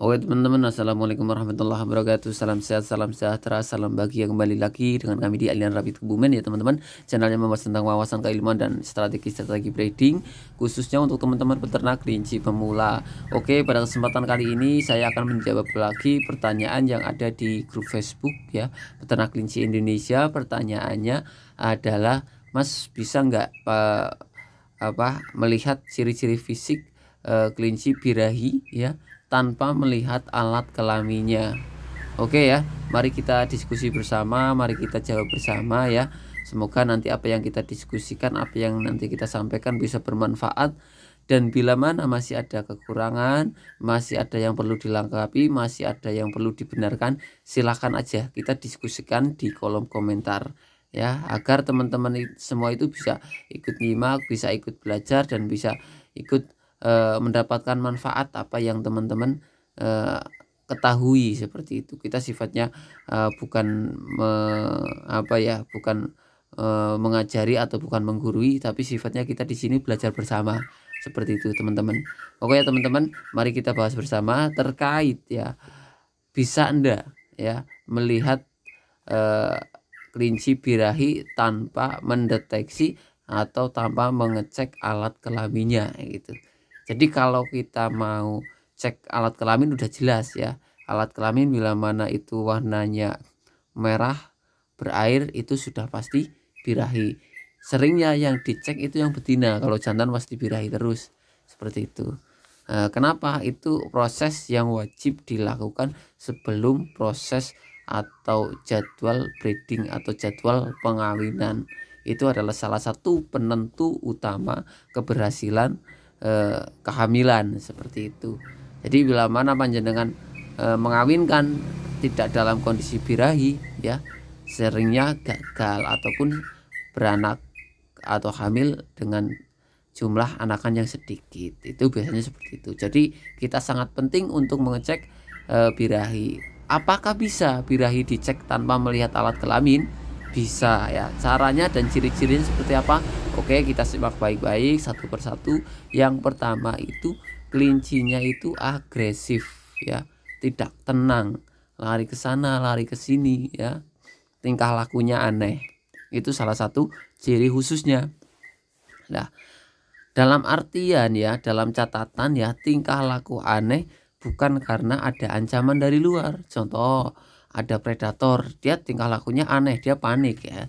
Oke teman-teman, Assalamualaikum warahmatullahi wabarakatuh Salam sehat, salam sejahtera, salam bahagia kembali lagi dengan kami di alian Rabbit Kebumen ya teman-teman Channelnya membahas tentang wawasan keilmuan dan strategi-strategi breeding Khususnya untuk teman-teman peternak kelinci pemula Oke, pada kesempatan kali ini saya akan menjawab lagi pertanyaan yang ada di grup Facebook ya Peternak kelinci Indonesia, pertanyaannya adalah Mas bisa nggak apa melihat ciri-ciri fisik eh, kelinci birahi ya tanpa melihat alat kelaminnya. Oke ya, mari kita diskusi bersama, mari kita jawab bersama ya. Semoga nanti apa yang kita diskusikan, apa yang nanti kita sampaikan bisa bermanfaat dan bila mana masih ada kekurangan, masih ada yang perlu dilengkapi, masih ada yang perlu dibenarkan, silahkan aja kita diskusikan di kolom komentar ya agar teman-teman semua itu bisa ikut nyimak, bisa ikut belajar dan bisa ikut e, mendapatkan manfaat apa yang teman-teman e, ketahui seperti itu kita sifatnya e, bukan me, apa ya bukan e, mengajari atau bukan menggurui tapi sifatnya kita di sini belajar bersama seperti itu teman-teman pokoknya teman-teman mari kita bahas bersama terkait ya bisa anda ya melihat e, kelinci birahi tanpa mendeteksi atau tanpa mengecek alat kelaminnya gitu. Jadi kalau kita mau cek alat kelamin udah jelas ya. Alat kelamin bila mana itu warnanya merah berair itu sudah pasti birahi. Seringnya yang dicek itu yang betina. Kalau jantan pasti birahi terus. Seperti itu. Eh, kenapa itu proses yang wajib dilakukan sebelum proses atau jadwal breeding atau jadwal pengawinan itu adalah salah satu penentu utama keberhasilan Eh, kehamilan seperti itu. Jadi bila mana panjenengan eh, mengawinkan tidak dalam kondisi birahi ya seringnya gagal ataupun beranak atau hamil dengan jumlah anakan yang sedikit itu biasanya seperti itu jadi kita sangat penting untuk mengecek e, birahi apakah bisa birahi dicek tanpa melihat alat kelamin bisa ya caranya dan ciri-cirinya seperti apa Oke, kita simak baik-baik satu persatu. Yang pertama itu kelincinya itu agresif ya, tidak tenang, lari ke sana, lari ke sini ya. Tingkah lakunya aneh. Itu salah satu ciri khususnya. Nah, dalam artian ya, dalam catatan ya, tingkah laku aneh bukan karena ada ancaman dari luar. Contoh, ada predator, dia tingkah lakunya aneh, dia panik ya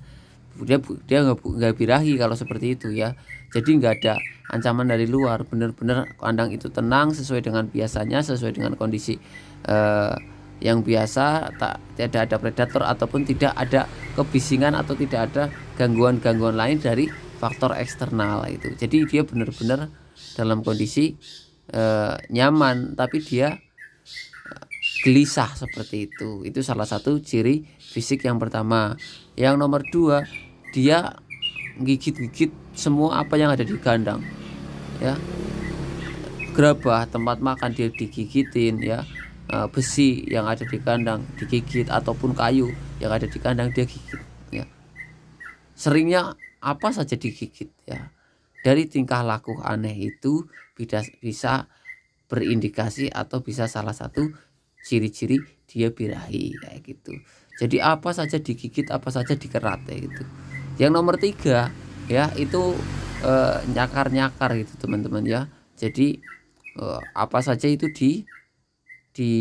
dia dia nggak birahi kalau seperti itu ya jadi nggak ada ancaman dari luar Bener-bener kandang itu tenang sesuai dengan biasanya sesuai dengan kondisi eh, yang biasa tak tidak ada predator ataupun tidak ada kebisingan atau tidak ada gangguan-gangguan lain dari faktor eksternal itu jadi dia benar-benar dalam kondisi eh, nyaman tapi dia eh, gelisah seperti itu. Itu salah satu ciri fisik yang pertama. Yang nomor dua, dia gigit-gigit semua apa yang ada di kandang ya gerabah tempat makan dia digigitin ya e, besi yang ada di kandang digigit ataupun kayu yang ada di kandang dia gigit ya seringnya apa saja digigit ya dari tingkah laku aneh itu bisa bisa berindikasi atau bisa salah satu ciri-ciri dia birahi kayak gitu jadi apa saja digigit apa saja dikerat ya gitu yang nomor tiga ya itu eh, nyakar nyakar nyakar gitu teman-teman ya jadi uh, apa saja itu di di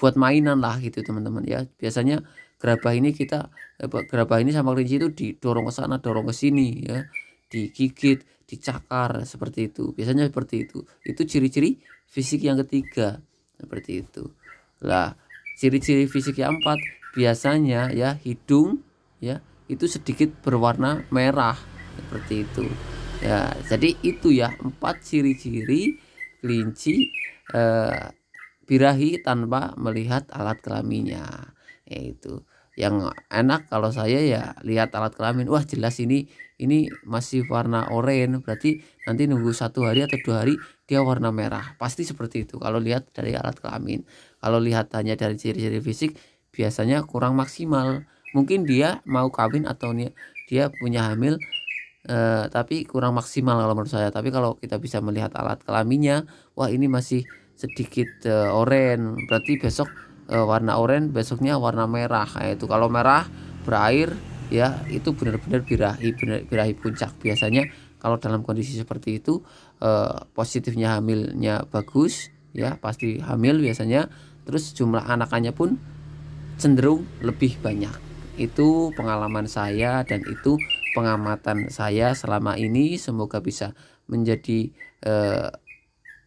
buat mainan lah gitu teman-teman ya biasanya gerabah ini kita eh, gerabah ini sama kelinci itu didorong ke sana dorong ke sini ya digigit dicakar seperti itu biasanya seperti itu itu ciri-ciri fisik yang ketiga seperti itu lah ciri-ciri fisik yang empat biasanya ya hidung ya itu sedikit berwarna merah seperti itu ya jadi itu ya empat ciri-ciri kelinci eh, birahi tanpa melihat alat kelaminnya yaitu yang enak kalau saya ya lihat alat kelamin wah jelas ini ini masih warna oranye berarti nanti nunggu satu hari atau dua hari dia warna merah pasti seperti itu kalau lihat dari alat kelamin kalau lihat hanya dari ciri-ciri fisik biasanya kurang maksimal mungkin dia mau kawin atau dia punya hamil eh, tapi kurang maksimal kalau menurut saya tapi kalau kita bisa melihat alat kelaminnya wah ini masih sedikit eh, oren berarti besok eh, warna oren besoknya warna merah nah, itu kalau merah berair ya itu benar-benar birahi benar, birahi puncak biasanya kalau dalam kondisi seperti itu eh, positifnya hamilnya bagus ya pasti hamil biasanya terus jumlah anakannya pun cenderung lebih banyak itu pengalaman saya dan itu pengamatan saya selama ini semoga bisa menjadi eh,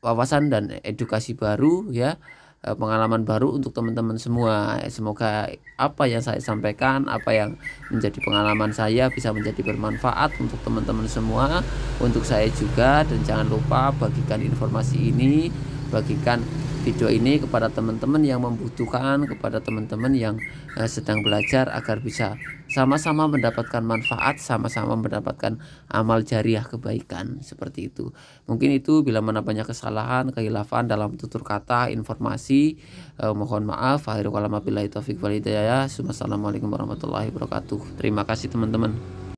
wawasan dan edukasi baru ya eh, pengalaman baru untuk teman-teman semua. Semoga apa yang saya sampaikan, apa yang menjadi pengalaman saya bisa menjadi bermanfaat untuk teman-teman semua, untuk saya juga dan jangan lupa bagikan informasi ini, bagikan video ini kepada teman-teman yang membutuhkan, kepada teman-teman yang eh, sedang belajar agar bisa sama-sama mendapatkan manfaat, sama-sama mendapatkan amal jariah kebaikan seperti itu. Mungkin itu bila mana banyak kesalahan, kehilafan dalam tutur kata, informasi, eh, mohon maaf. Akhirul kalam Assalamualaikum warahmatullahi wabarakatuh. Terima kasih teman-teman.